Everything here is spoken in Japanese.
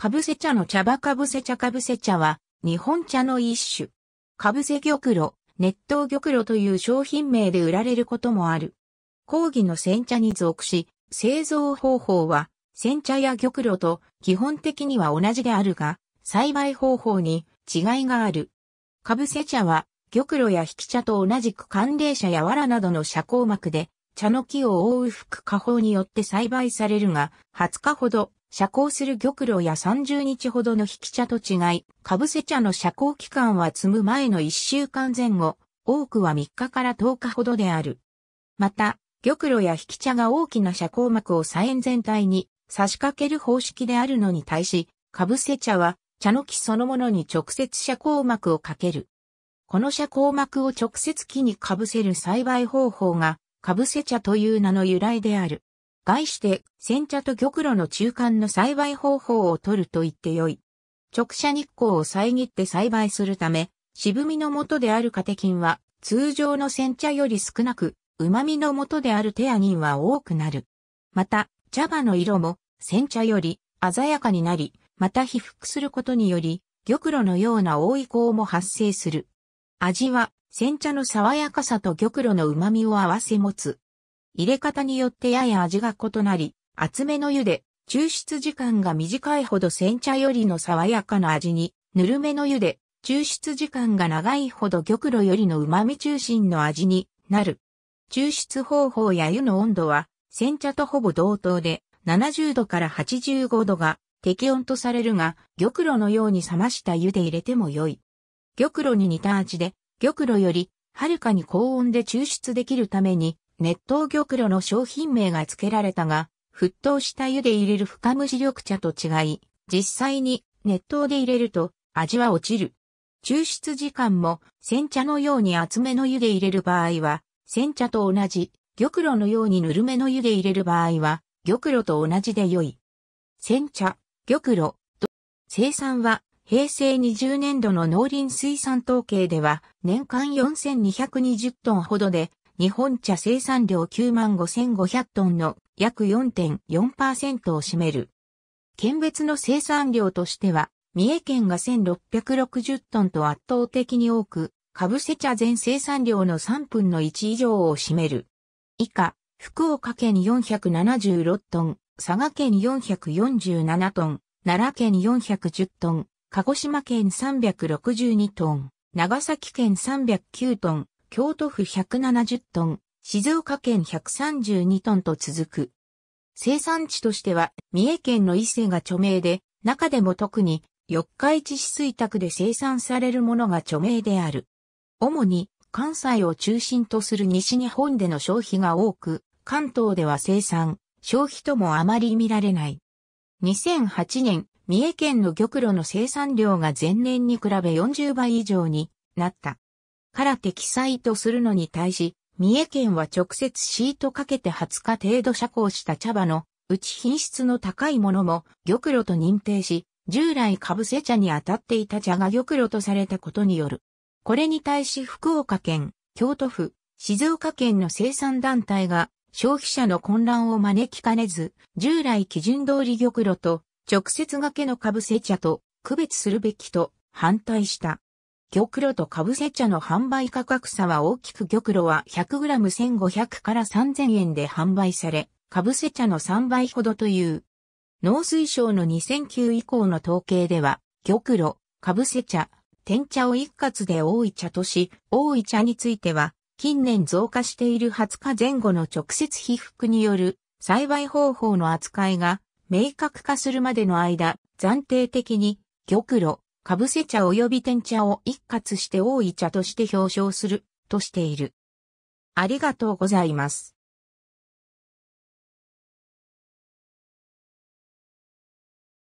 かぶせ茶の茶葉かぶせ茶かぶせ茶は、日本茶の一種。かぶせ玉露、熱湯玉露という商品名で売られることもある。講義の煎茶に属し、製造方法は、煎茶や玉露と基本的には同じであるが、栽培方法に違いがある。かぶせ茶は、玉露や引き茶と同じく寒冷茶や藁などの遮光膜で、茶の木を覆う吹く法によって栽培されるが、20日ほど遮光する玉露や30日ほどの引き茶と違い、かぶせ茶の遮光期間は積む前の1週間前後、多くは3日から10日ほどである。また、玉露や引き茶が大きな遮光膜を左縁全体に差し掛ける方式であるのに対し、かぶせ茶は茶の木そのものに直接遮光膜をかける。この遮光膜を直接木にかぶせる栽培方法が、かぶせ茶という名の由来である。概して煎茶と玉露の中間の栽培方法を取ると言ってよい。直射日光を遮って栽培するため、渋みの元であるカテキンは通常の煎茶より少なく、旨味の元であるテアニンは多くなる。また、茶葉の色も煎茶より鮮やかになり、また被覆することにより、玉露のような多い光も発生する。味は、煎茶の爽やかさと玉露の旨味を合わせ持つ。入れ方によってやや味が異なり、厚めの湯で、抽出時間が短いほど煎茶よりの爽やかな味に、ぬるめの湯で、抽出時間が長いほど玉露よりの旨味中心の味になる。抽出方法や湯の温度は、煎茶とほぼ同等で、70度から85度が適温とされるが、玉露のように冷ました湯で入れても良い。玉露に似た味で、玉露より、はるかに高温で抽出できるために、熱湯玉露の商品名が付けられたが、沸騰した湯で入れる深蒸し緑茶と違い、実際に熱湯で入れると味は落ちる。抽出時間も煎茶のように厚めの湯で入れる場合は、煎茶と同じ、玉露のようにぬるめの湯で入れる場合は、玉露と同じで良い。煎茶、玉露、生産は平成20年度の農林水産統計では年間4220トンほどで日本茶生産量9万5500トンの約4.4%を占める。県別の生産量としては、三重県が1660トンと圧倒的に多く、かぶせ茶全生産量の3分の1以上を占める。以下、福岡県476トン、佐賀県447トン、奈良県410トン、鹿児島県362トン、長崎県309トン、京都府170トン、静岡県132トンと続く。生産地としては、三重県の伊勢が著名で、中でも特に、四日市市水宅で生産されるものが著名である。主に、関西を中心とする西日本での消費が多く、関東では生産、消費ともあまり見られない。2008年、三重県の玉露の生産量が前年に比べ40倍以上になった。から適裁とするのに対し、三重県は直接シートかけて20日程度遮光した茶葉のうち品質の高いものも玉露と認定し、従来株せ茶に当たっていた茶が玉露とされたことによる。これに対し福岡県、京都府、静岡県の生産団体が消費者の混乱を招きかねず、従来基準通り玉露と直接がけの株せ茶と区別するべきと反対した。玉露とかぶせ茶の販売価格差は大きく玉露は 100g1500 から3000円で販売され、かぶせ茶の3倍ほどという。農水省の2009以降の統計では、玉露、かぶせ茶、天茶を一括で多い茶とし、多い茶については、近年増加している20日前後の直接被覆による栽培方法の扱いが明確化するまでの間、暫定的に玉露、かぶせ茶及び天茶を一括して多い茶として表彰するとしている。ありがとうございます。